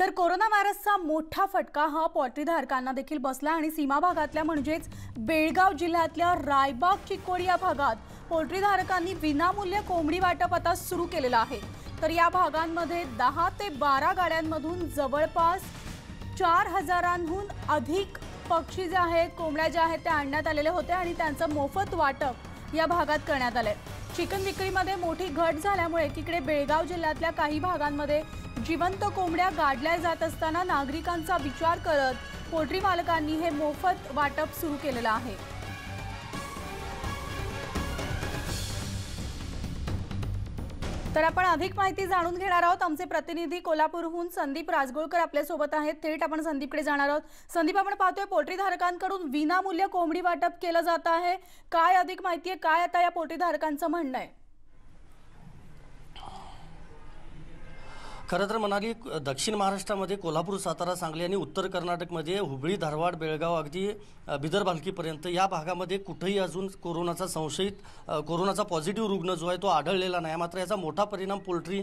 तर कोरोना व्हायरसचा मोठा फटका हा पोल्ट्रीधारकांना देखील बसला आणि सीमा भागातल्या म्हणजेच बेळगाव जिल्ह्यातल्या रायबाग चिकोडी या भागात पोल्ट्रीधारकांनी विनामूल्य कोंबडी वाटप आता सुरू केलेलं आहे तर या भागांमध्ये दहा ते बारा गाड्यांमधून जवळपास चार हजारांहून अधिक पक्षी जे आहेत कोंबड्या ज्या आहेत त्या आणण्यात आलेल्या होते आणि त्यांचं मोफत वाटप या भागात करण्यात आलं चिकन विक्रीमध्ये मोठी घट झाल्यामुळे तिकडे बेळगाव जिल्ह्यातल्या काही भागांमध्ये जिवंत कोंबड्या गाडल्या जात असताना नागरिकांचा विचार करत पोल्ट्री मालकांनी हे मोफत वाटप सुरू केलेलं आहे तर आपण अधिक माहिती जाणून घेणार आहोत आमचे प्रतिनिधी कोल्हापूरहून संदीप राजगोळकर आपल्यासोबत आहेत थेट आपण संदीपकडे जाणार आहोत संदीप आपण पाहतोय पोल्ट्रीधारकांकडून विनामूल्य कोंबडी वाटप केलं जात आहे काय अधिक माहिती आहे काय आता या पोल्ट्रीधारकांचं म्हणणं आहे खरं तर म्हणाली दक्षिण महाराष्ट्रामध्ये कोल्हापूर सातारा सांगली आणि उत्तर कर्नाटकमध्ये हुबळी धारवाड बेळगाव अगदी बिदर भालकीपर्यंत या भागामध्ये कुठेही अजून कोरोनाचा संशयित कोरोनाचा पॉझिटिव्ह रुग्ण जो आहे तो आढळलेला नाही मात्र याचा मोठा परिणाम पोल्ट्री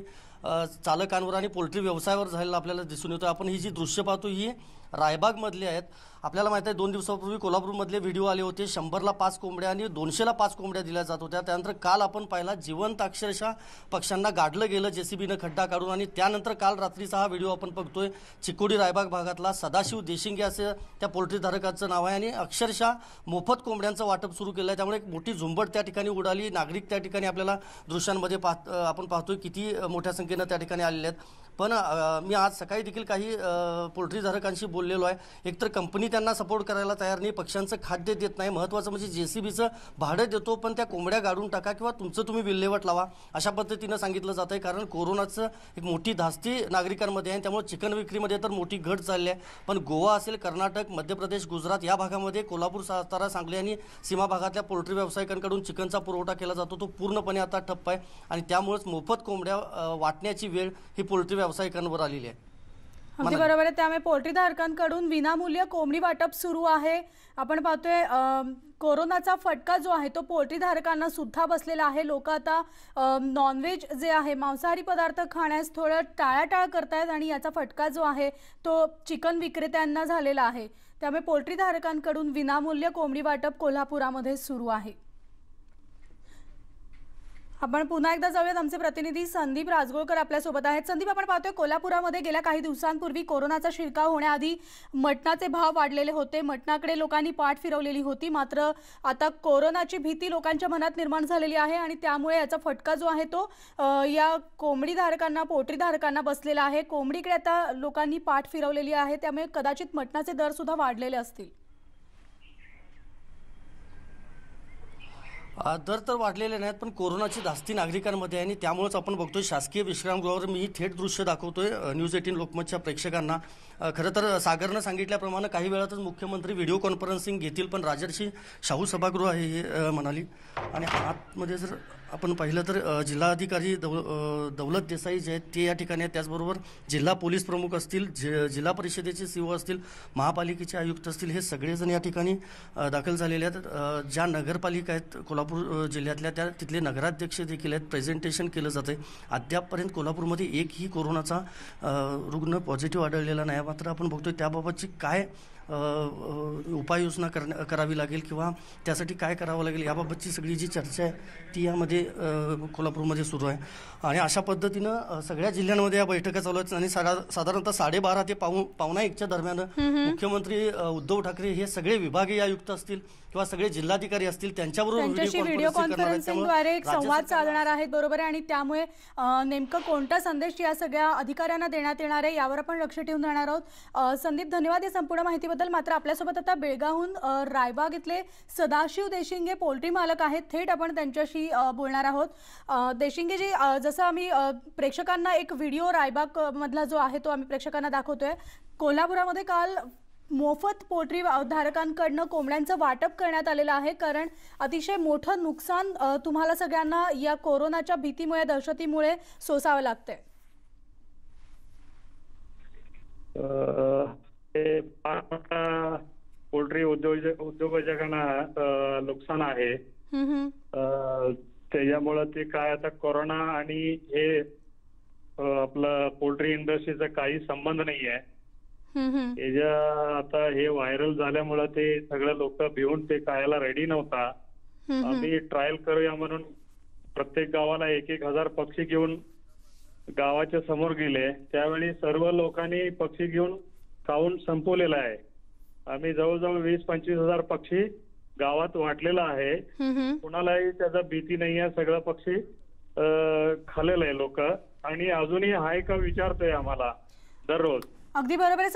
चालकांवर आणि पोल्ट्री व्यवसायावर झालेला आपल्याला दिसून येतो आपण ही जी दृश्य पाहतो ही रायबागमधली आहेत आपल्याला माहिती आहे दोन दिवसापूर्वी कोल्हापूरमधले व्हिडिओ आले होते शंभरला पाच कोंबड्या आणि दोनशेला पाच कोंबड्या दिल्या जात होत्या त्यानंतर काल आपण पाहिला जिवंत अक्षरशः पक्ष्यांना गाडलं गेलं जेसीबीनं खड्डा काढून आणि त्यानंतर काल रात्रीचा हा व्हिडिओ आपण बघतोय चिकोडी रायबाग भागातला सदाशिव देशिंगे असं त्या पोल्ट्रीधारकाचं नाव आहे आणि अक्षरशः मोफत कोंबड्यांचं वाटप सुरू केलं आहे त्यामुळे एक मोठी झुंबड त्या ठिकाणी उडाली नागरिक त्या ठिकाणी आपल्याला दृश्यांमध्ये पाहत आपण पाहतोय किती मोठ्या संख्येने त्या ठिकाणी आलेले आहेत पण मी आज सकाळी देखील काही पोल्ट्रीधारकांशी बोललेलो आहे एकतर कंपनी त्यांना सपोर्ट करायला तयार नाही पक्ष्यांचं खाद्य देत नाही महत्त्वाचं म्हणजे जे सी बीचं भाडं देतो पण त्या कोंबड्या गाडून टाका किंवा तुमचं तुम्ही विल्हेवाट लावा अशा पद्धतीनं सांगितलं जातं आहे कारण कोरोनाचं एक मोठी धास्ती नागरिकांमध्ये आहे त्यामुळे चिकन विक्रीमध्ये तर मोठी घट चालली आहे पण गोवा असेल कर्नाटक मध्य प्रदेश गुजरात या भागामध्ये कोल्हापूर सातारा सांगली आणि सीमा भागातल्या पोल्ट्री व्यावसायिकांकडून चिकनचा पुरवठा केला जातो तो पूर्णपणे आता ठप्प आहे आणि त्यामुळेच मोफत कोंबड्या वाटण्याची वेळ ही पोल्ट्री व्यावसायिकांवर आलेली आहे अगदी बरोबर आहे त्यामुळे धारकांकडून विनामूल्य कोंबडी वाटप सुरू आहे आपण पाहतोय कोरोनाचा फटका जो आहे तो पोल्ट्रीधारकांना सुद्धा बसलेला आहे लोक आता नॉनव्हेज जे आहे मांसाहारी पदार्थ खाण्यास थोडं टाळाटाळ करतायत आणि याचा फटका जो आहे तो चिकन विक्रेत्यांना झालेला आहे त्यामुळे पोल्ट्रीधारकांकडून विनामूल्य कोंबडी वाटप कोल्हापुरामध्ये सुरू आहे आपण पुन्हा एकदा जाऊयात आमचे प्रतिनिधी संदीप राजगोळकर आपल्यासोबत आहेत संदीप आपण पाहतोय कोल्हापुरामध्ये गेल्या काही दिवसांपूर्वी कोरोनाचा शिरकाव होण्याआधी मटणाचे भाव वाढलेले होते मटणाकडे लोकांनी पाठ फिरवलेली होती मात्र आता कोरोनाची भीती लोकांच्या मनात निर्माण झालेली आहे आणि त्यामुळे याचा फटका जो आहे तो या कोंबडीधारकांना पोल्ट्रीधारकांना बसलेला आहे कोंबडीकडे आता लोकांनी पाठ फिरवलेली आहे त्यामुळे कदाचित मटणाचे दर सुद्धा वाढलेले असतील दर तर वाढलेले नाहीत पण कोरोनाची धास्ती नागरिकांमध्ये आहे आणि त्यामुळेच आपण बघतोय शासकीय विश्रामगृहावर मी थेट दृश्य दाखवतोय न्यूज एटीन लोकमतच्या प्रेक्षकांना खरं तर सागरनं सांगितल्याप्रमाणे काही वेळातच मुख्यमंत्री व्हिडिओ कॉन्फरन्सिंग घेतील पण राजर्षी शाहू सभागृह आहे हे म्हणाली आणि आतमध्ये जर आपण पाहिलं तर जिल्हाधिकारी दौल दौलत देसाई जे आहेत ते या ठिकाणी आहेत त्याचबरोबर जिल्हा पोलीस प्रमुख असतील जि जिल्हा परिषदेचे सी ओ असतील महापालिकेचे आयुक्त असतील हे सगळेजण या ठिकाणी दाखल झालेले आहेत ज्या नगरपालिका आहेत कोल्हापूर जिल्ह्यातल्या त्या तिथले नगराध्यक्ष देखील आहेत प्रेझेंटेशन केलं जातं आहे अद्यापपर्यंत कोल्हापूरमध्ये एकही कोरोनाचा रुग्ण पॉझिटिव्ह आढळलेला नाही मात्र आपण बघतोय त्याबाबतची काय उपाययोजना करावी लागेल किंवा त्यासाठी काय करावं लागेल याबाबतची सगळी जी चर्चा आहे ती यामध्ये कोल्हापूरमध्ये सुरू आहे आणि अशा पद्धतीनं सगळ्या जिल्ह्यांमध्ये या बैठका चालू आहेत आणि साधारणतः साडेबारा ते पाऊ पावणा एकच्या दरम्यान मुख्यमंत्री उद्धव ठाकरे हे सगळे विभागीय आयुक्त असतील किंवा सगळे जिल्हाधिकारी असतील त्यांच्याबरोबर व्हिडिओ कॉन्फरन्सिंगद्वारे संवाद साधणार आहेत बरोबर आहे आणि त्यामुळे नेमकं कोणता संदेश या सगळ्या अधिकाऱ्यांना देण्यात येणार आहे यावर आपण लक्ष ठेवून राहणार आहोत संदीप धन्यवाद या संपूर्ण माहिती त्याबद्दल मात्र आपल्यासोबत आता बेळगावहून रायबाग इथले सदाशिव देशिंगे पोल्ट्री मालक आहेत थेट आपण त्यांच्याशी बोलणार आहोत देशिंगेजी जसं आम्ही प्रेक्षकांना एक व्हिडिओ रायबाग मधला जो आहे तो आम्ही प्रेक्षकांना दाखवतोय कोल्हापुरामध्ये काल मोफत पोल्ट्री धारकांकडनं कोंबड्यांचं वाटप करण्यात आलेलं आहे कारण अतिशय मोठं नुकसान तुम्हाला सगळ्यांना या कोरोनाच्या भीतीमुळे दहशतीमुळे सोसावं लागतंय पोल्ट्री उद्योजक उद्योजकांना नुकसान आहे त्याच्यामुळे ते काय आता कोरोना आणि हे आपलं पोल्ट्री इंडस्ट्रीचा काही संबंध नाही आहे त्याच्या आता हे व्हायरल झाल्यामुळे ते सगळे लोक भिवून ते खायला रेडी नव्हता आम्ही ट्रायल करूया म्हणून प्रत्येक गावाला एक एक हजार पक्षी घेऊन गावाच्या समोर गेले त्यावेळी सर्व लोकांनी पक्षी घेऊन खाऊन संपवलेला आहे आम्ही जवळजवळ वीस पंचवीस हजार पक्षी गावात वाटलेला आहे कुणालाही त्याचा भीती नाही आहे सगळं पक्षी खालेलं आहे लोक आणि अजूनही हाय का विचारतोय आम्हाला दररोज अगदी बरोबर